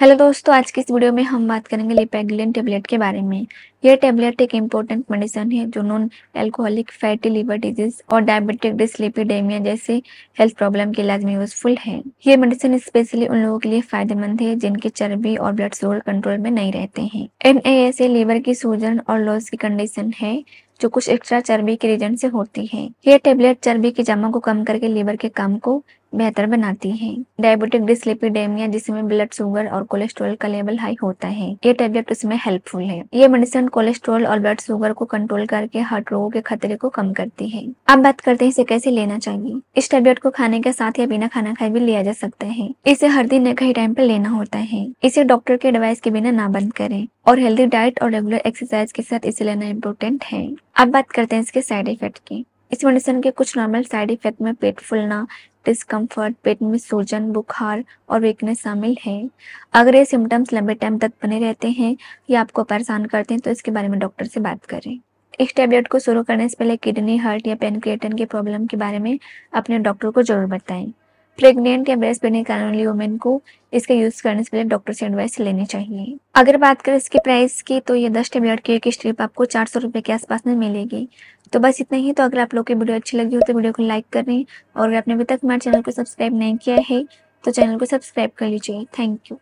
hello दोस्तों आज की इस वीडियो में हम बात करेंगे लिपेगलिन टेबलेट के बारे में यह टेबलेट एक इम्पोर्टेंट मेडिसिन है जो non alcoholic fatty liver disease और डायबिटिक डिसलिपिडेमिया जैसे हेल्थ प्रॉब्लम के इलाज में यूजफुल है यह मेडिसिन स्पेशली उन लोगों के लिए फायदेमंद है जिनके चर्बी और ब्लड शुगर कंट्रोल में नहीं रहते हैं एन लीवर की सूजन और लॉस की कंडीशन है जो कुछ एक्स्ट्रा चर्बी के रीजन से होती है यह टेबलेट चर्बी की जमा को कम करके लीवर के काम को बेहतर बनाती है डायबिटिक डिस्लिपिडेमिया जिसमें ब्लड शुगर और कोलेस्ट्रॉल का लेवल हाई होता है ये टेबलेट इसमें हेल्पफुल है ये मेडिसिन कोलेस्ट्रॉल और ब्लड शुगर को कंट्रोल करके हार्ट रोगों के खतरे को कम करती है अब बात करते हैं इसे कैसे लेना चाहिए इस टेबलेट को खाने के साथ या बिना खाना खाए भी लिया जा सकता है इसे हर दिन एक ही टाइम पर लेना होता है इसे डॉक्टर के एडवाइस के बिना ना बंद करे और हेल्दी डाइट और रेगुलर एक्सरसाइज के साथ इसे लेना इम्पोर्टेंट है अब बात करते हैं इसके साइड इफेक्ट की इस मेडिसिन के कुछ नॉर्मल साइड इफेक्ट में पेट फूलना डिस्कम्फर्ट पेट में सूजन बुखार और वीकनेस शामिल है अगर ये सिम्टम्स लंबे टाइम तक बने रहते हैं या आपको परेशान करते हैं तो इसके बारे में डॉक्टर से बात करें इस टैबलेट को शुरू करने से पहले किडनी हार्ट या पेनक्रिएटन के प्रॉब्लम के बारे में अपने डॉक्टर को जरूर बताएं प्रेग्नेंट या ब्रेस्ट बेने कारण वाली वुमेन को इसका यूज करने से पहले डॉक्टर से एडवाइस लेनी चाहिए अगर बात करें इसके प्राइस की तो ये दस टेबलेट की एक स्ट्रिप आपको चार सौ रुपए के आसपास में मिलेगी तो बस इतना ही तो अगर आप लोग की वीडियो अच्छी लगी हो तो वीडियो को लाइक करें और अगर आपने अभी तक हमारे चैनल को सब्सक्राइब नहीं किया है तो चैनल को सब्सक्राइब कर लीजिए थैंक यू